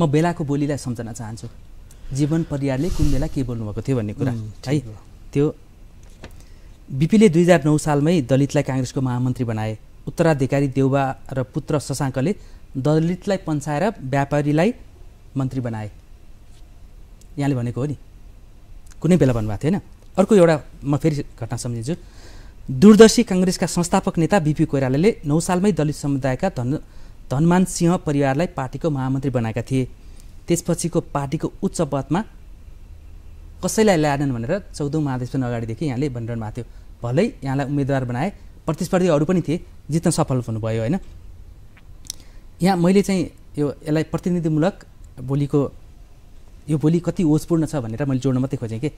म बेलाको बोलीलाई सम्झन चाहन्छु जीवन परियारले कुन बेला के बोल्नुभएको थियो भन्ने कुरा है त्यो बिपीले दुई हजार नौ सालमै दलितलाई काङ्ग्रेसको महामन्त्री बनाए उत्तराधिकारी देउबा र पुत्र शशाङ्कले दलितलाई पन्साएर व्यापारीलाई मन्त्री बनाए यहाँले भनेको हो नि कुनै बेला भन्नुभएको थियो थिएन अर्को एउटा म फेरि घटना सम्झिन्छु दूरदर्शी काङ्ग्रेसका संस्थापक नेता बिपी कोइरालाले नौ सालमै दलित समुदायका धन धनमान सिंह परिवारलाई पार्टीको महामन्त्री बनाएका थिए त्यसपछिको पार्टीको उच्च पदमा कसैलाई ल्याएनन् भनेर चौधौँ महाधिवेशन अगाडिदेखि यहाँले भनिरहनु भएको थियो भलै यहाँलाई उम्मेदवार बनाए अरू पनि थिए जित्न सफल हुनुभयो होइन यहाँ मैले चाहिँ यो यसलाई प्रतिनिधिमूलक बोलीको यो बोली कति ओजपूर्ण छ भनेर मैले जोड्न मात्रै खोजेँ कि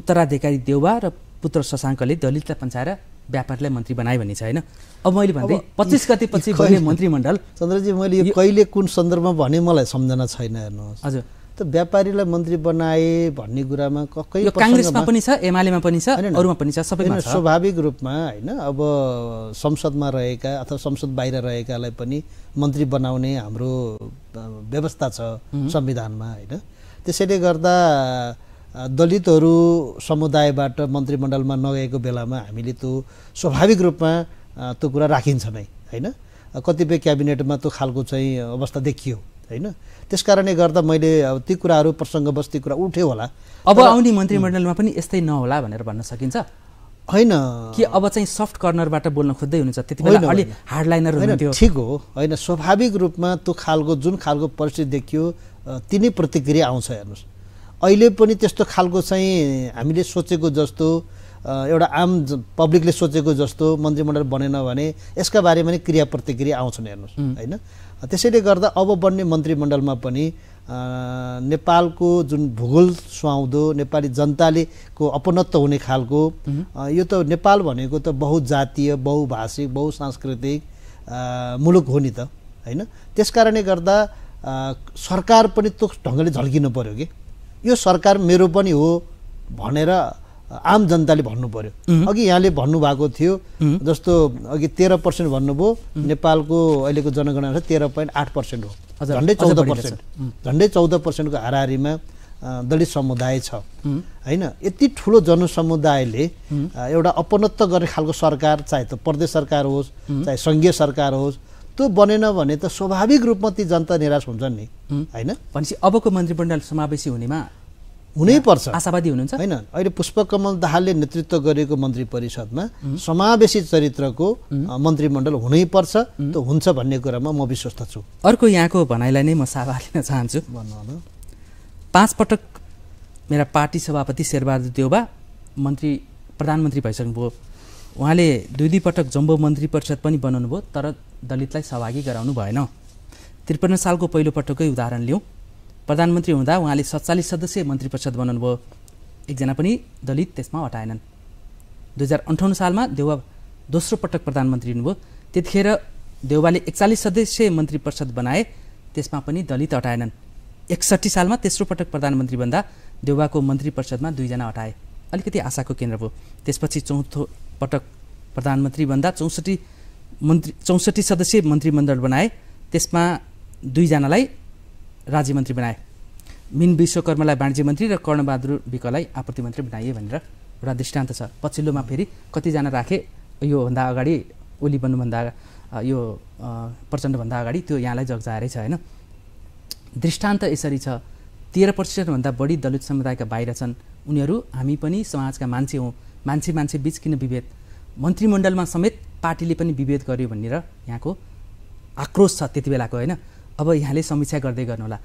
उत्तराधिकारी देउबा र पुत्र शशाङ्कले दलितलाई पन्छाएर व्यापारलाई मन्त्री बनायो भन्ने छ होइन अब मैले भन्दै पच्चिस गते पछि गर्ने मन्त्रीमण्डल चन्द्रजी मैले यो कहिले कुन सन्दर्भमा भने मलाई सम्झना छैन हेर्नुहोस् हजुर त व्यापारीलाई मन्त्री बनाए भन्ने कुरामा कहिले काङ्ग्रेसमा पनि छ एमालेमा पनि छ अरूमा पनि छ सबैमा स्वाभाविक रूपमा होइन अब संसदमा रहेका अथवा संसद बाहिर रहेकालाई पनि मन्त्री बनाउने हाम्रो व्यवस्था छ संविधानमा होइन त्यसैले गर्दा दलितहरू समुदायबाट मन्त्रीमण्डलमा नगएको बेलामा हामीले त्यो स्वाभाविक रूपमा त्यो कुरा राखिन्छ नै होइन कतिपय क्याबिनेटमा त्यो खालको चाहिँ अवस्था देखियो होइन त्यस कारणले गर्दा मैले अब ती कुराहरू प्रसङ्गवश ती कुरा उठ्यो होला अब आउने मन्त्रीमण्डलमा पनि यस्तै नहोला भनेर भन्न सकिन्छ होइन कि अब चाहिँ सफ्ट कर्नरबाट बोल्न खोज्दै हुनुहुन्छ त्यति बेला अलि हार्डलाइनर हुनुहुन्थ्यो ठिक हो होइन स्वाभाविक रूपमा त्यो खालको जुन खालको परिस्थिति देखियो तिनै प्रतिक्रिया आउँछ हेर्नुहोस् अहिले पनि त्यस्तो खालको चाहिँ हामीले सोचेको जस्तो एउटा आम पब्लिकले सोचेको जस्तो मन्त्रीमण्डल बनेन भने यसका बारेमा नै क्रिया प्रतिक्रिया आउँछन् हेर्नुहोस् होइन त्यसैले गर्दा अब बन्ने मन्त्रीमण्डलमा पनि नेपालको जुन भूगोल सुहाउँदो नेपाली जनताले को अपनत्व हुने खालको यो त नेपाल भनेको त बहुजातीय बहुभाषिक बहुसांस्कृतिक मुलुक हो नि त होइन त्यस कारणले गर्दा सरकार पनि त्यो ढङ्गले झल्किनु पऱ्यो कि यो सरकार मेरो पनि हो भनेर आम जनताले भन्नु पर्यो अघि यहाँले भन्नुभएको थियो जस्तो अघि तेह्र पर्सेन्ट भन्नुभयो नेपालको अहिलेको जनगणना तेह्र पोइन्ट आठ पर्सेन्ट हो झन्डै चौध पर्सेन्ट झन्डै चौध पर्सेन्टको हारिमा दलित समुदाय छ होइन यति ठुलो जनसमुदायले एउटा अपनत्व गर्ने खालको सरकार चाहे त प्रदेश सरकार होस् चाहे सङ्घीय सरकार होस् त्यस्तो बनेन भने त स्वाभाविक रूपमा ती जनता निराश हुन्छन् नि होइन भनेपछि अबको मन्त्रीमण्डल समावेशी हुनेमा हुनै पर्छ आशावादी हुनुहुन्छ होइन अहिले पुष्पकमल दाहालले नेतृत्व गरेको मन्त्री परिषदमा समावेशी चरित्रको मन्त्रीमण्डल पर्छ त हुन्छ भन्ने कुरामा म विश्वस्त छु अर्को यहाँको भनाइलाई नै म साभा लिन चाहन्छु पाँच पटक मेरा पार्टी सभापति शेरबहादुर देउबा मन्त्री प्रधानमन्त्री भइसक्नुभयो उहाँले दुई दुई पटक जम्बो मन्त्री परिषद पनि बनाउनु भयो तर दलितलाई सहभागी गराउनु भएन त्रिपन्न सालको पहिलोपटकै उदाहरण लिउँ प्रधानमन्त्री हुँदा उहाँले सत्तालिस सदस्यीय मन्त्री परिषद बनाउनुभयो एकजना पनि दलित त्यसमा हटाएनन् दुई हजार अन्ठाउन्न सालमा देउवा दोस्रो पटक प्रधानमन्त्री हुनुभयो त्यतिखेर देउवाले एकचालिस सदस्यीय मन्त्री परिषद बनाए त्यसमा पनि दलित हटाएनन् एकसट्ठी सालमा तेस्रो पटक प्रधानमन्त्री भन्दा देउवाको मन्त्री परिषदमा दुईजना हटाए अलिकति आशाको केन्द्र भयो त्यसपछि चौथो पटक प्रधानमन्त्री भन्दा चौसठी मन्त्री चौसठी सदस्यीय मन्त्रीमण्डल बनाए त्यसमा दुईजनालाई राज्य मन्त्री बनाए मिन विश्वकर्मालाई वाणिज्य मन्त्री र कर्णबहादुर विकलाई आपूर्ति मन्त्री बनाइए भनेर एउटा दृष्टान्त छ पछिल्लोमा फेरि कतिजना राखे योभन्दा अगाडि ओली बन्नुभन्दा यो प्रचण्डभन्दा अगाडि त्यो यहाँलाई जग्जाएरै छ होइन दृष्टान्त यसरी छ तेह्र प्रतिशतभन्दा बढी दलित समुदायका बाहिर छन् उनीहरू हामी पनि समाजका मान्छे हौँ मान्छे मान्छे बिच किन विभेद मन्त्रीमण्डलमा समेत पार्टीले पनि विभेद गर्यो भनेर यहाँको आक्रोश छ त्यति बेलाको होइन अब यहाँले समीक्षा गर्दै गर्नुहोला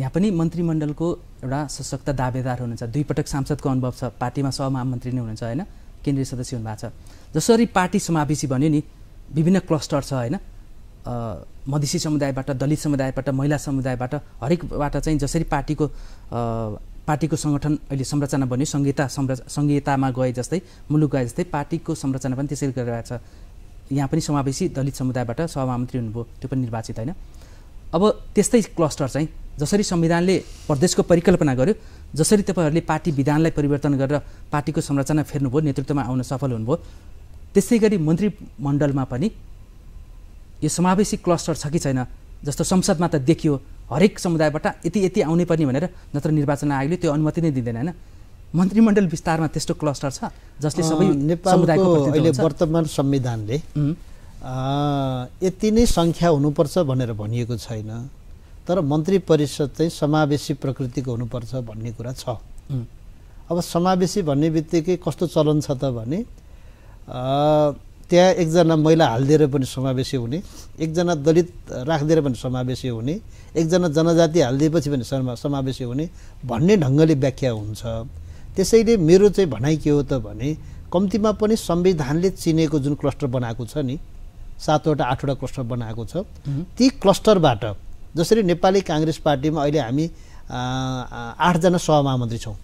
यहाँ पनि मन्त्रीमण्डलको एउटा सशक्त दावेदार हुनुहुन्छ दुईपटक सांसदको अनुभव छ पार्टीमा सहमहामन्त्री नै हुनुहुन्छ होइन केन्द्रीय सदस्य हुनुभएको छ जसरी पार्टी समावेशी भन्यो नि विभिन्न क्लस्टर छ होइन मधेसी समुदायबाट दलित समुदायबाट महिला समुदायबाट हरेकबाट चाहिँ जसरी पार्टीको पार्टीको सङ्गठन अहिले संरचना बन्यो संहिता संरच संहितामा गए जस्तै मुलुक गए जस्तै पार्टीको संरचना पनि त्यसरी गरिरहेको छ यहाँ पनि समावेशी दलित समुदायबाट सभामन्त्री हुनुभयो त्यो पनि निर्वाचित होइन अब त्यस्तै क्लस्टर चाहिँ जसरी संविधानले प्रदेशको परिकल्पना गर्यो जसरी तपाईँहरूले पार्टी विधानलाई परिवर्तन गरेर पार्टीको संरचना फेर्नुभयो नेतृत्वमा आउन सफल हुनुभयो त्यस्तै गरी मन्त्रीमण्डलमा पनि यो समावेशी क्लस्टर छ कि छैन जस्तो संसदमा त देखियो हरेक समुदायबाट यति यति आउने पर्ने भनेर नत्र निर्वाचन आयोगले त्यो अनुमति नै दिँदैन होइन मन्त्रीमण्डल विस्तारमा त्यस्तो क्लस्टर छ जसले सबै नेपालको अहिले वर्तमान संविधानले यति नै सङ्ख्या हुनुपर्छ भनेर भनिएको छैन तर मन्त्री परिषद चाहिँ समावेशी प्रकृतिको हुनुपर्छ भन्ने कुरा छ अब समावेशी भन्ने बित्तिकै कस्तो चलन छ त भने त्यहाँ एकजना महिला हालिदिएर पनि समावेशी हुने एकजना दलित राखिदिएर पनि समावेशी हुने एकजना जनजाति हालिदिएपछि पनि समा समावेशी हुने भन्ने ढङ्गले व्याख्या हुन्छ त्यसैले मेरो चाहिँ भनाइ के हो त भने कम्तीमा पनि संविधानले चिनेको जुन क्लस्टर बनाएको छ नि सातवटा आठवटा क्लस्टर बनाएको छ ती क्लस्टरबाट जसरी नेपाली काङ्ग्रेस पार्टीमा अहिले हामी आठजना सभामहामन्त्री छौँ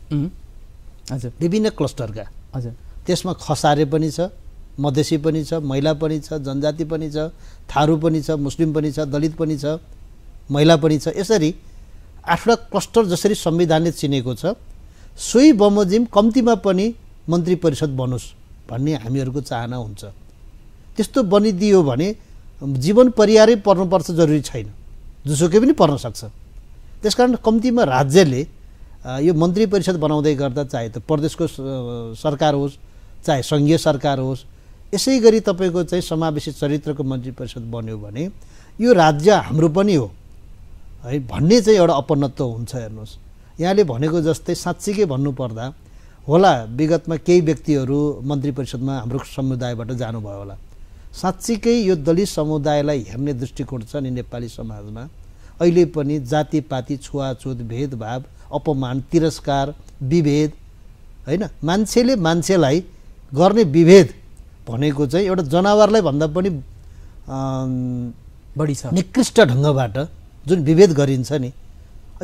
हजुर विभिन्न क्लस्टरका हजुर त्यसमा खसारे पनि छ मधेसी पनि छ महिला पनि छ जनजाति पनि छ थारू पनि छ मुस्लिम पनि छ दलित पनि छ महिला पनि छ यसरी आफ्ना क्लस्टर जसरी संविधानले चिनेको छ सोही बमोजिम कम्तीमा पनि मन्त्री परिषद बनोस् भन्ने हामीहरूको चाहना हुन्छ त्यस्तो बनिदियो भने जीवन परिवारै पर्नुपर्छ जरुरी छैन जुसुकै पनि पर्न सक्छ त्यस कारण कम्तीमा राज्यले यो मन्त्री परिषद बनाउँदै गर्दा चाहे त प्रदेशको सरकार होस् चाहे सङ्घीय सरकार होस् यसै गरी तपाईँको चाहिँ समावेशी चरित्रको मन्त्री परिषद बन्यो भने यो राज्य हाम्रो पनि हो है भन्ने चाहिँ एउटा अपनत्व हुन्छ हेर्नुहोस् यहाँले भनेको जस्तै साँच्चीकै भन्नुपर्दा होला विगतमा केही व्यक्तिहरू मन्त्री परिषदमा हाम्रो समुदायबाट जानुभयो होला साँच्चीकै यो दलित समुदायलाई हेर्ने दृष्टिकोण छ नि नेपाली समाजमा अहिले पनि जातिपाती छुवाछुत भेदभाव अपमान तिरस्कार विभेद होइन मान्छेले मान्छेलाई गर्ने विभेद भनेको चाहिँ एउटा जनावरलाई भन्दा पनि बढी छ निकृष्ट ढङ्गबाट जुन विभेद गरिन्छ नि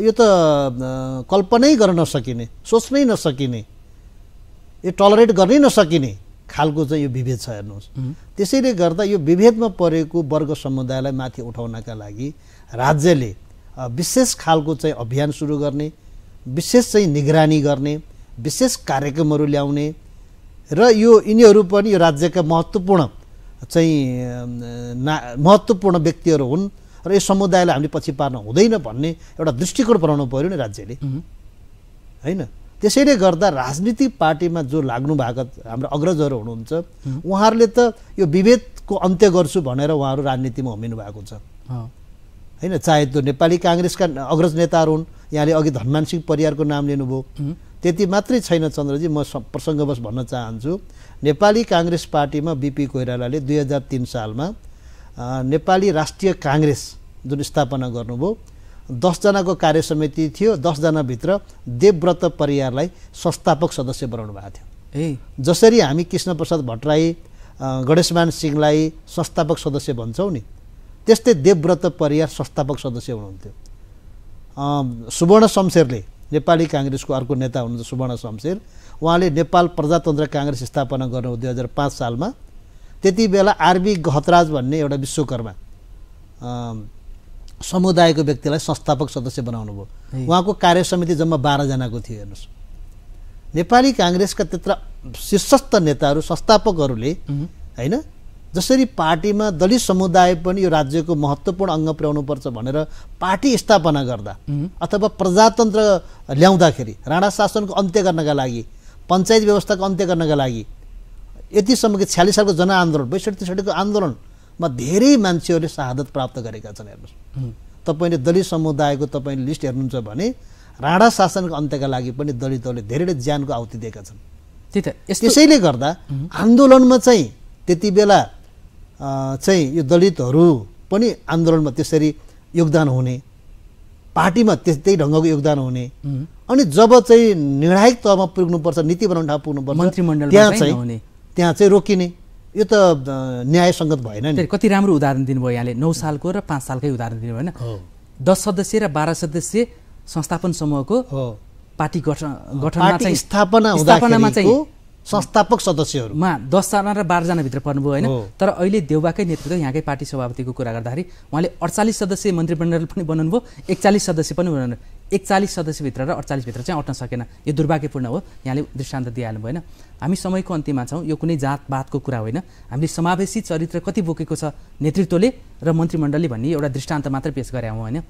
यो त कल्पनै गर्न नसकिने सोच्नै नसकिने यो टलरेट गर्नै नसकिने खालको चाहिँ यो विभेद छ हेर्नुहोस् त्यसैले गर्दा यो विभेदमा परेको वर्ग समुदायलाई माथि उठाउनका लागि राज्यले विशेष खालको चाहिँ अभियान सुरु गर्ने विशेष चाहिँ निगरानी गर्ने विशेष कार्यक्रमहरू ल्याउने र यो यिनीहरू पनि यो राज्यका महत्त्वपूर्ण चाहिँ ना महत्त्वपूर्ण व्यक्तिहरू हुन् र यो समुदायलाई हामीले पछि पार्न हुँदैन भन्ने एउटा दृष्टिकोण बनाउनु पऱ्यो नि राज्यले होइन त्यसैले गर्दा राजनीतिक पार्टीमा जो लाग्नु भएको हाम्रो अग्रजहरू हुनुहुन्छ उहाँहरूले त यो विभेदको अन्त्य गर्छु भनेर उहाँहरू राजनीतिमा होमिनु भएको छ होइन चाहे त्यो नेपाली काङ्ग्रेसका अग्रज नेताहरू हुन् यहाँले अघि धनमान सिंह परियारको नाम लिनुभयो त्यति मात्रै छैन चन्द्रजी म प्रसङ्गवश भन्न चाहन्छु नेपाली काङ्ग्रेस पार्टीमा बिपी कोइरालाले दुई हजार तिन सालमा नेपाली राष्ट्रिय काङ्ग्रेस जुन स्थापना गर्नुभयो दसजनाको कार्य समिति थियो दसजनाभित्र देवव्रत परियारलाई संस्थापक सदस्य बनाउनु भएको थियो ए जसरी हामी कृष्णप्रसाद भट्टराई गणेशमान सिंहलाई संस्थापक सदस्य भन्छौँ नि त्यस्तै देवव्रत परियार संस्थापक सदस्य हुनुहुन्थ्यो सुवर्ण शमशेरले नेपाली काङ्ग्रेसको अर्को नेता हुनुहुन्छ सुवर्ण शमशेर उहाँले नेपाल प्रजातन्त्र काङ्ग्रेस स्थापना गर्नु दुई हजार पाँच सालमा त्यति बेला आरबी गहतराज भन्ने एउटा विश्वकर्मा समुदायको व्यक्तिलाई संस्थापक सदस्य बनाउनु भयो उहाँको कार्य समिति जम्मा बाह्रजनाको थियो हेर्नुहोस् नेपाली काङ्ग्रेसका त्यत्र शीर्षस्थ नेताहरू संस्थापकहरूले होइन जसरी पार्टीमा दलित समुदाय पनि यो राज्यको महत्त्वपूर्ण अङ्ग पुर्याउनुपर्छ भनेर पार्टी स्थापना गर्दा अथवा प्रजातन्त्र ल्याउँदाखेरि राणा शासनको अन्त्य गर्नका लागि पञ्चायत व्यवस्थाको अन्त्य गर्नका लागि यतिसम्म कि छ्यालिस सालको जनआन्दोलन बैसठी त्रिसठीको आन्दोलनमा धेरै मान्छेहरूले शहादत प्राप्त गरेका छन् हेर्नुहोस् तपाईँले दलित समुदायको तपाईँले लिस्ट हेर्नुहुन्छ भने राणा शासनको अन्त्यका लागि पनि दलितहरूले धेरैले ज्यानको आहुति दिएका छन् त्यसैले गर्दा आन्दोलनमा चाहिँ त्यति बेला चाहिँ यो दलितहरू पनि आन्दोलनमा त्यसरी योगदान हुने पार्टीमा त्यस ढङ्गको योगदान हुने अनि जब चाहिँ निर्णायक तहमा पुग्नुपर्छ नीति बनाउने ठाउँ पुग्नुपर्छ मन्त्रीमण्डल त्यहाँ चाहिँ त्यहाँ चाहिँ रोकिने यो त न्यायसङ्गत भएन नि कति राम्रो उदाहरण दिनुभयो यहाँले नौ सालको र पाँच सालकै उदाहरण दिनुभयो होइन दस सदस्य र बाह्र सदस्य संस्थापन समूहको पार्टी गठन गठनमा स्थापना हुँदा संस्थापक सदस्यहरूमा दसजना र बाह्रजनाभित्र पर्नुभयो होइन तर अहिले देउबाकै नेतृत्व यहाँकै पार्टी सभापतिको कुरा गर्दाखेरि उहाँले अडचालिस सदस्य मन्त्रीमण्डल पनि बनाउनु भयो एकचालिस सदस्य पनि बनाउनु एकचालिस सदस्यभित्र र अडचालिसभित्र चाहिँ अट्न सकेन यो दुर्भाग्यपूर्ण हो यहाँले दृष्टान्त दिइहाल्नु भएन हामी समयको अन्त्यमा छौँ यो कुनै जात बातको कुरा होइन हामीले समावेशी चरित्र कति बोकेको छ नेतृत्वले र मन्त्रीमण्डलले भन्ने एउटा दृष्टान्त मात्र पेस गरे हौँ होइन